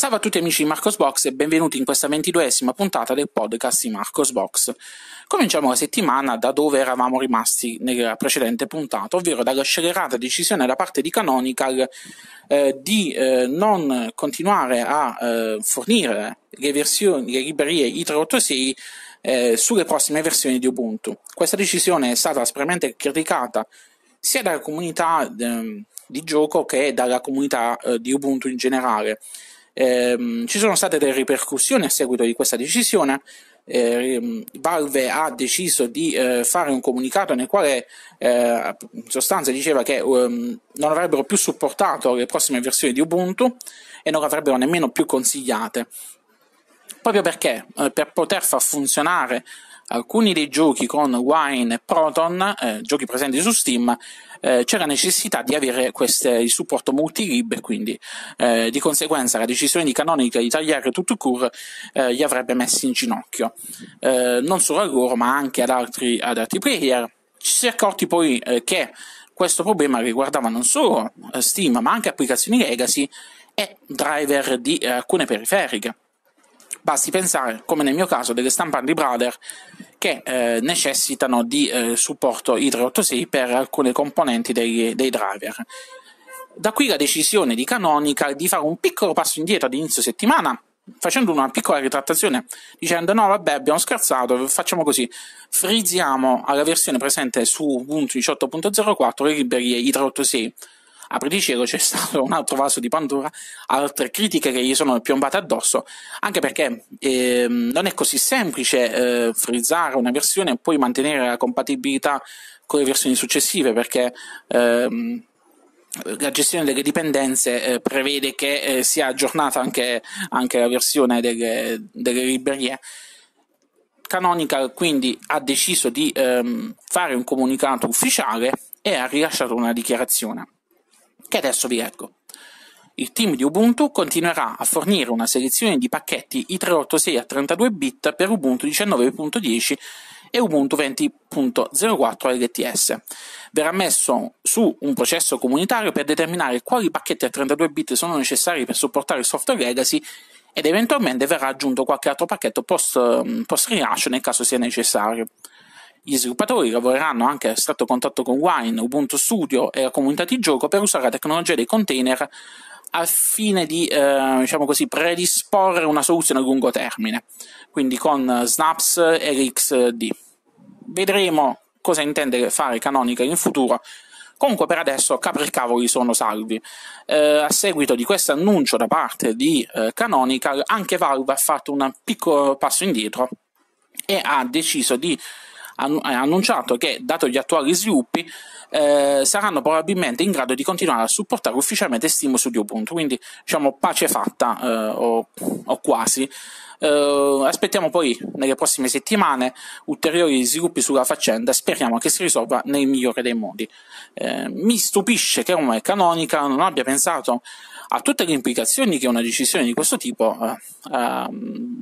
Salve a tutti amici di Marcos Box e benvenuti in questa ventiduesima puntata del podcast di Marcos Box. Cominciamo la settimana da dove eravamo rimasti nella precedente puntata, ovvero dalla scelerata decisione da parte di Canonical eh, di eh, non continuare a eh, fornire le versioni, le librerie i386 eh, sulle prossime versioni di Ubuntu. Questa decisione è stata aspramente criticata sia dalla comunità ehm, di gioco che dalla comunità eh, di Ubuntu in generale. Ehm, ci sono state delle ripercussioni a seguito di questa decisione. Eh, Valve ha deciso di eh, fare un comunicato nel quale eh, in sostanza diceva che um, non avrebbero più supportato le prossime versioni di Ubuntu e non avrebbero nemmeno più consigliate. Proprio perché eh, per poter far funzionare alcuni dei giochi con Wine e Proton, eh, giochi presenti su Steam, eh, c'era necessità di avere queste, il supporto multilib e quindi eh, di conseguenza la decisione di Canonica di tagliare tutto court eh, li avrebbe messi in ginocchio. Eh, non solo a loro ma anche ad altri, ad altri player. Ci si è accorti poi eh, che questo problema riguardava non solo eh, Steam ma anche applicazioni legacy e driver di alcune periferiche. Basti pensare, come nel mio caso, delle stampanti Brother che eh, necessitano di eh, supporto I386 per alcune componenti dei, dei driver. Da qui la decisione di Canonical di fare un piccolo passo indietro ad inizio settimana facendo una piccola ritrattazione dicendo no vabbè abbiamo scherzato facciamo così frizziamo alla versione presente su Ubuntu 18.04 le librerie i386 apriti cielo c'è stato un altro vaso di Pandora, altre critiche che gli sono piombate addosso, anche perché eh, non è così semplice eh, frizzare una versione e poi mantenere la compatibilità con le versioni successive, perché... Ehm, la gestione delle dipendenze eh, prevede che eh, sia aggiornata anche, anche la versione delle, delle, librerie. Canonical quindi ha deciso di ehm, fare un comunicato ufficiale e ha rilasciato una dichiarazione che adesso vi leggo. Il team di Ubuntu continuerà a fornire una selezione di pacchetti i386 a 32 bit per Ubuntu 19.10 e Ubuntu 20.04 LTS. Verrà messo su un processo comunitario per determinare quali pacchetti a 32 bit sono necessari per supportare il software legacy ed eventualmente verrà aggiunto qualche altro pacchetto post, ehm, post rilascio nel caso sia necessario. Gli sviluppatori lavoreranno anche a stretto contatto con Wine, Ubuntu Studio e la comunità di gioco per usare la tecnologia dei container al fine di eh, diciamo così, predisporre una soluzione a lungo termine, quindi con Snaps e LXD. Vedremo cosa intende fare Canonical in futuro. Comunque per adesso capri e cavoli sono salvi. Eh, a seguito di questo annuncio da parte di eh, Canonical, anche Valve ha fatto un piccolo passo indietro e ha deciso di ha eh, annunciato che, dato gli attuali sviluppi, eh, saranno probabilmente in grado di continuare a supportare ufficialmente Steam su Ubuntu. Quindi, diciamo, pace fatta, eh, o, o, quasi. Eh, aspettiamo poi nelle prossime settimane ulteriori sviluppi sulla faccenda. Speriamo che si risolva nel migliore dei modi. Eh, mi stupisce che ormai Canonica non abbia pensato a tutte le implicazioni che una decisione di questo tipo eh, eh,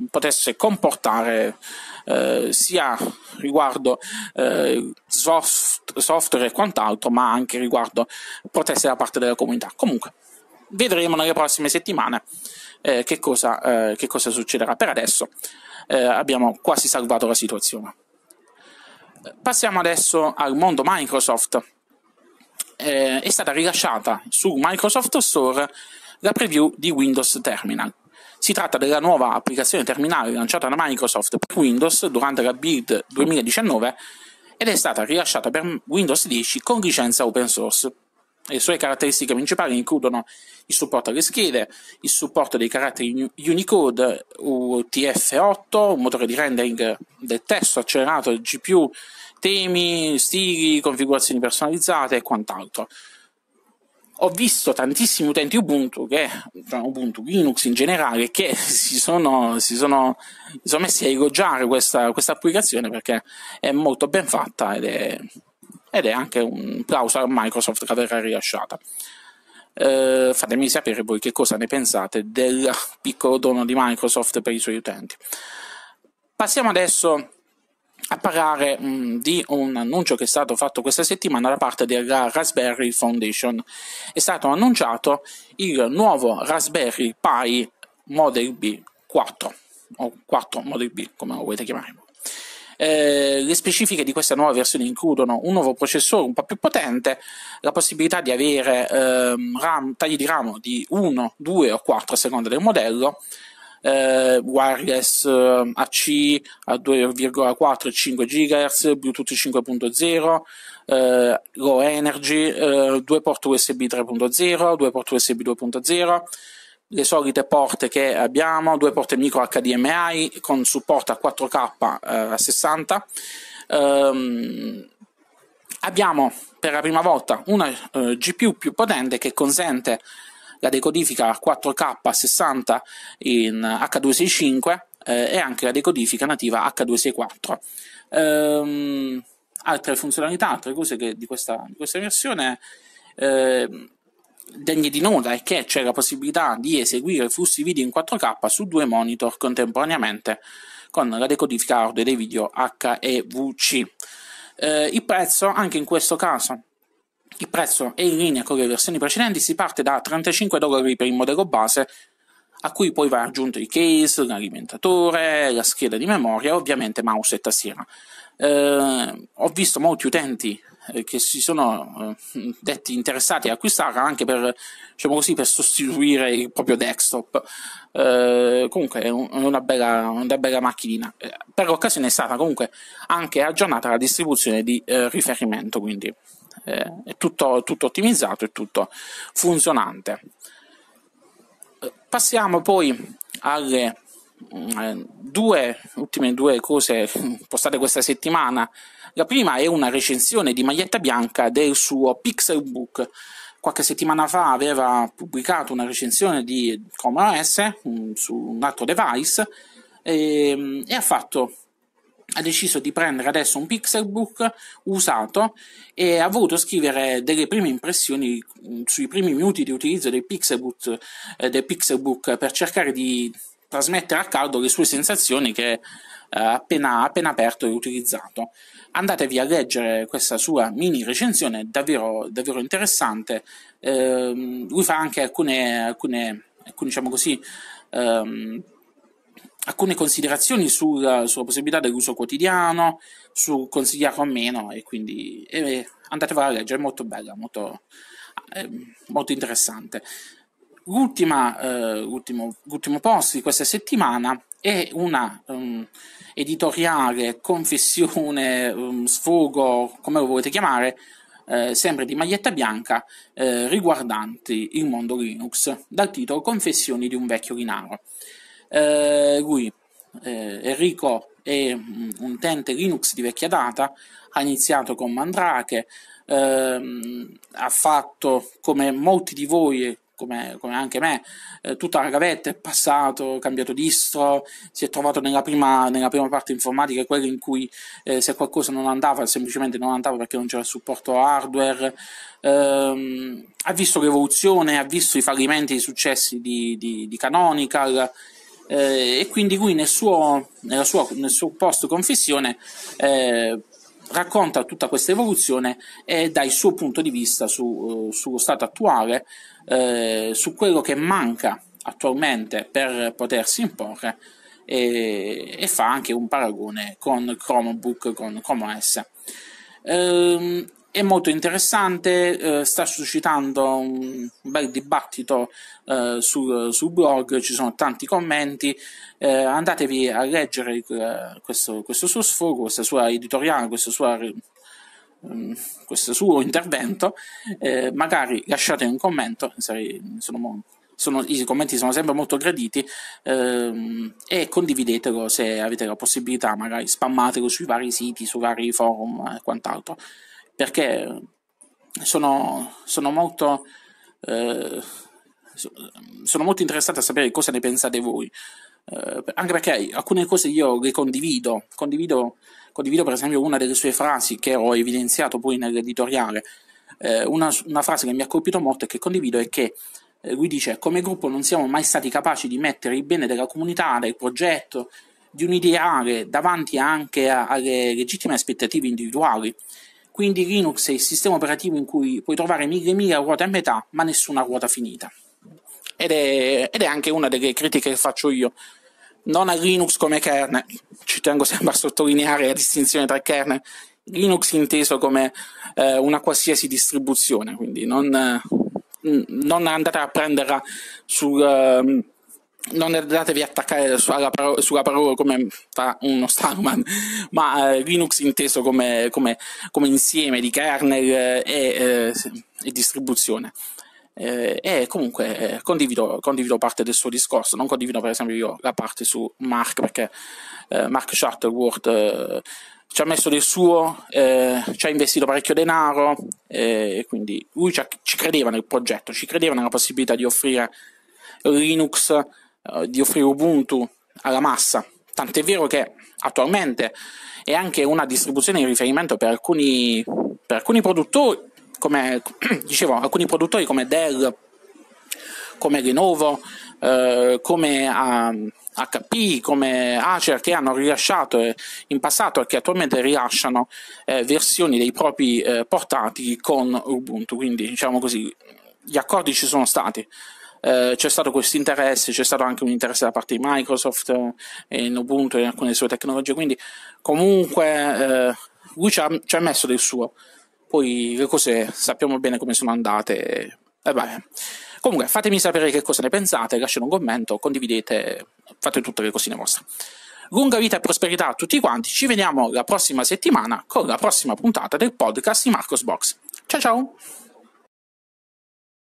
potesse comportare eh, sia riguardo eh, soft, software e quant'altro, ma anche riguardo proteste da parte della comunità. Comunque, vedremo nelle prossime settimane eh, che cosa, eh, che, cosa, succederà. Per adesso abbiamo quasi salvato la situazione. Passiamo adesso al mondo Microsoft eh, è stata rilasciata su Microsoft Store la preview di Windows Terminal. Si tratta della nuova applicazione terminale lanciata da Microsoft per Windows durante la build 2019 ed è stata rilasciata per Windows 10 con licenza open source. Le sue caratteristiche principali includono il supporto alle schede, il supporto dei caratteri Unicode, UTF-8, un motore di rendering del testo accelerato del GPU, temi, stili, configurazioni personalizzate e quant'altro. Ho visto tantissimi utenti Ubuntu, che, cioè Ubuntu Linux in generale, che si sono, si sono, si sono messi a elogiare questa, questa applicazione perché è molto ben fatta ed è ed è anche un plauso a Microsoft che verrà rilasciata. Eh, fatemi sapere voi che cosa ne pensate del piccolo dono di Microsoft per i suoi utenti. Passiamo adesso a parlare mh, mm, di un annuncio che è stato fatto questa settimana da parte della Raspberry Foundation. È stato annunciato il nuovo Raspberry Pi Model B4 o 4 Model B, come lo volete chiamare. Eh, le specifiche di questa nuova versione includono un nuovo processore un po' più potente, la possibilità di avere ehm, RAM, tagli di RAM di 1, 2 o 4 a seconda del modello, eh, wireless eh, AC a 2,4 5 GHz, Bluetooth 5.0, eh, low energy, eh, due porte USB 3.0, due porte USB 2.0 le solite porte che abbiamo, due porte micro HDMI con supporto a 4K eh, a 60. Um, ehm, abbiamo per la prima volta una eh, GPU più potente che consente la decodifica a 4K a 60 in H265 eh, e anche la decodifica nativa H264. Um, ehm, altre funzionalità, altre cose che, di, questa, di, questa, versione. Eh, degne di nota è che c'è la possibilità di eseguire flussi video in 4K su due monitor contemporaneamente con la decodifica audio dei video HEVC. Eh, il prezzo, anche in questo caso, il prezzo è in linea con le versioni precedenti, si parte da 35 dollari per il modello base, a cui poi va aggiunto il case, l'alimentatore, la scheda di memoria e ovviamente mouse e tastiera. Eh, ho visto molti utenti eh, che si sono eh, detti interessati ad acquistarla anche per, diciamo così, per sostituire il proprio desktop. Eh, comunque è, è una, bella, una, bella, macchinina. Eh, per l'occasione è stata comunque anche aggiornata la distribuzione di eh, riferimento, quindi eh, è tutto, tutto ottimizzato e tutto funzionante. Passiamo poi alle due ultime due cose postate questa settimana. La prima è una recensione di Maglietta Bianca del suo Pixelbook. Qualche settimana fa aveva pubblicato una recensione di Chrome OS su un altro device e, e ha fatto ha deciso di prendere adesso un Pixelbook usato e ha voluto scrivere delle prime impressioni mm, sui primi minuti di utilizzo del Pixelbook, eh, del Pixelbook per cercare di trasmettere a caldo le sue sensazioni che eh, appena, appena aperto e utilizzato. Andatevi a leggere questa sua mini recensione, davvero, davvero interessante. Eh, lui fa anche alcune, alcune, alcune diciamo così, ehm, alcune considerazioni sul, sulla possibilità dell'uso quotidiano, su consigliarlo o meno, e quindi eh, andatevela a leggere, è molto bella, molto, eh, molto interessante. L'ultima, eh, l'ultimo, l'ultimo, post di questa settimana è una um, editoriale, confessione, um, sfogo, come lo volete chiamare, eh, sempre di maglietta bianca, eh, riguardanti il mondo Linux, dal titolo Confessioni di un vecchio Linaro. Eh, lui, eh, Enrico, è mm, un utente Linux di vecchia data, ha iniziato con Mandrake, ehm, ha fatto come molti di voi come, come anche me, eh, tutta la gavetta è passato, è cambiato distro, si è trovato nella prima, nella prima parte informatica, quella in cui eh, se qualcosa non andava, semplicemente non andava perché non c'era supporto hardware, ehm, ha visto l'evoluzione, ha visto i fallimenti e i successi di, di, di Canonical, eh, e quindi lui nel suo, nel suo, nel suo post confessione eh, racconta tutta questa evoluzione e dà il suo punto di vista su, eh, sullo stato attuale, eh, su quello che manca attualmente per potersi imporre e, e fa anche un paragone con Chromebook, con Chrome OS. Ehm, è molto interessante, eh, sta suscitando un bel dibattito eh, sul, sul, blog, ci sono tanti commenti, eh, andatevi a leggere eh, questo, questo, suo sfogo, questa sua editoriale, questo, sua, eh, questo suo intervento, eh, magari lasciate un commento, sono, sono, i commenti sono sempre molto graditi ehm, e condividetelo se avete la possibilità, magari spammatelo sui vari siti, sui vari forum e quant'altro perché sono, sono molto... Eh, sono molto interessato a sapere cosa ne pensate voi. Eh, anche perché alcune cose io le condivido. condivido. condivido. per esempio, una delle sue frasi che ho evidenziato poi nell'editoriale. Eh, una, una, frase che mi ha colpito molto e che condivido è che eh, lui dice: Come gruppo non siamo mai stati capaci di mettere il bene della comunità, del progetto, di un ideale davanti anche a, alle legittime aspettative individuali. Quindi Linux è il sistema operativo in cui puoi trovare mille mila ruote a metà, ma nessuna ruota finita. Ed è, ed è anche una delle critiche che faccio io non a Linux come kernel, ci tengo sempre a sottolineare la distinzione tra kernel, Linux inteso come eh, una qualsiasi distribuzione, quindi non, eh, non andate a prenderla sul, eh, non andatevi attaccare sulla parola, sulla parola come uno Starman, ma eh, Linux inteso come, come, come, insieme di kernel eh, e, eh, e distribuzione. Eh, e comunque eh, condivido, condivido, parte del suo discorso, non condivido per esempio io la parte su Mark perché Mark Shuttleworth ci ha messo del suo, eh, ci ha investito parecchio denaro, eh, quindi lui ci, ci, credeva nel progetto, ci credeva nella possibilità di offrire Linux eh, di offrire Ubuntu alla massa. Tant'è vero che attualmente è anche una distribuzione di riferimento per alcuni, per alcuni produttori, come dicevo, alcuni produttori come Dell, come Lenovo, eh, come uh, eh, HP, come Acer che hanno rilasciato eh, in passato e che attualmente rilasciano eh, versioni dei propri eh, portati con Ubuntu. Quindi diciamo così, gli accordi ci sono stati. Eh, c'è stato questo interesse, c'è stato anche un interesse da parte di Microsoft eh, in Ubuntu e in alcune sue tecnologie, quindi comunque eh, lui ci ha, ci ha, messo del suo. Poi le cose sappiamo bene come sono andate. E beh. Comunque fatemi sapere che cosa ne pensate, lasciate un commento, condividete, fate tutte le cosine vostre. Lunga vita e prosperità a tutti quanti, ci vediamo la prossima settimana con la prossima puntata del podcast di Marcos Box. Ciao ciao!